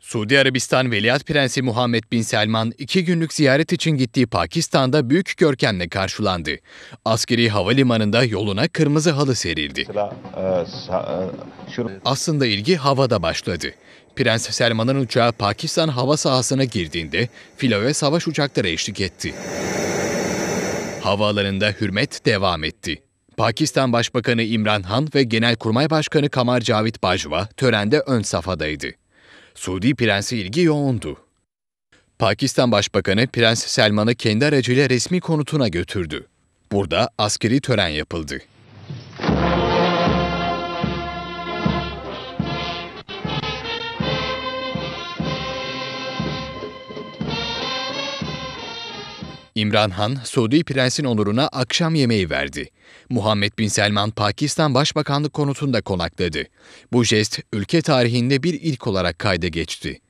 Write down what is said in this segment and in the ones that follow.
Suudi Arabistan Veliaht Prensi Muhammed Bin Selman iki günlük ziyaret için gittiği Pakistan'da büyük görkemle karşılandı. Askeri havalimanında yoluna kırmızı halı serildi. Aslında ilgi havada başladı. Prens Selman'ın uçağı Pakistan hava sahasına girdiğinde filo ve savaş uçakları eşlik etti. Havaalanında hürmet devam etti. Pakistan Başbakanı İmran Han ve Genelkurmay Başkanı Kamar Cavit Bajwa törende ön safadaydı. Suudi prensi ilgi yoğundu. Pakistan Başbakanı Prens Selman'ı kendi aracıyla resmi konutuna götürdü. Burada askeri tören yapıldı. İmran Han, Suudi Prens'in onuruna akşam yemeği verdi. Muhammed Bin Selman, Pakistan Başbakanlık konutunda konakladı. Bu jest, ülke tarihinde bir ilk olarak kayda geçti.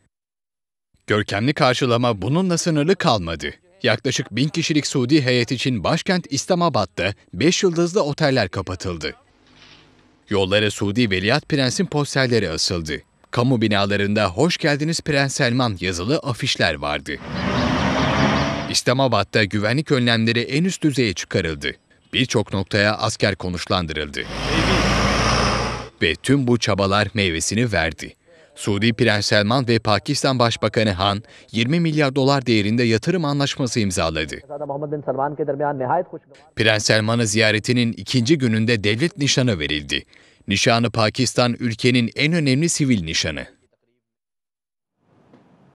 Görkemli karşılama bununla sınırlı kalmadı. Yaklaşık bin kişilik Suudi heyet için başkent İslamabad'da 5 yıldızlı oteller kapatıldı. Yollara Suudi Veliaht Prens'in posterleri asıldı. Kamu binalarında hoş geldiniz Prens Selman yazılı afişler vardı. İslamabad'da güvenlik önlemleri en üst düzeye çıkarıldı. Birçok noktaya asker konuşlandırıldı. Ve tüm bu çabalar meyvesini verdi. Suudi Prens Selman ve Pakistan Başbakanı Han 20 milyar dolar değerinde yatırım anlaşması imzaladı. Prens Selman'ı ziyaretinin ikinci gününde devlet nişanı verildi. Nişanı Pakistan ülkenin en önemli sivil nişanı.